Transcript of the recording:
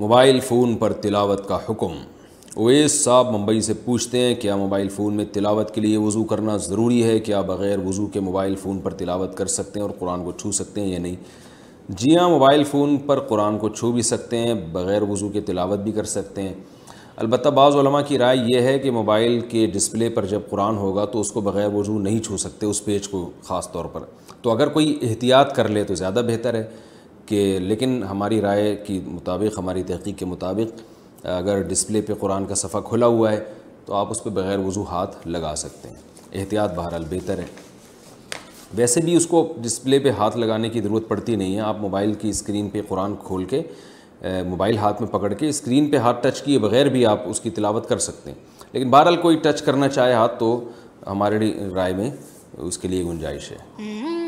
Mobile phone पर तिलावत का हुक्म ओएस साहब मुंबई से पूछते हैं क्या मोबाइल फ़ोन में तिलावत के लिए वज़ू करना ज़रूरी है क्या बग़ैर वज़ू के मोबाइल फ़ोन पर तिलावत कर सकते हैं और कुरान को छू सकते हैं या नहीं जी हाँ मोबाइल फ़ोन पर कुरान को छू भी सकते हैं बग़ैर वज़ू के तिलावत भी कर सकते हैं अलबत्त बाज़ा की राय यह है कि मोबाइल के डिस्प्ले पर जब कुरान होगा तो उसको बग़ैर वजू नहीं छू सकते उस पेज को ख़ास तौर पर तो अगर कोई एहतियात कर ले तो ज़्यादा बेहतर है कि लेकिन हमारी राय के मुताबिक हमारी तहकीक के मुताबिक अगर डिस्प्ले पे कुरान का सफ़ा खुला हुआ है तो आप उस पर बग़ैर वज़ू हाथ लगा सकते हैं एहतियात बहरहाल बेहतर है वैसे भी उसको डिस्प्ले पे हाथ लगाने की ज़रूरत पड़ती नहीं है आप मोबाइल की स्क्रीन पे कुरान खोल के मोबाइल हाथ में पकड़ के स्क्रीन पे हाथ टच किए बगैर भी आप उसकी तिलावत कर सकते हैं लेकिन बहरहाल कोई टच करना चाहे हाथ तो हमारे राय में उसके लिए गुंजाइश है हम्म।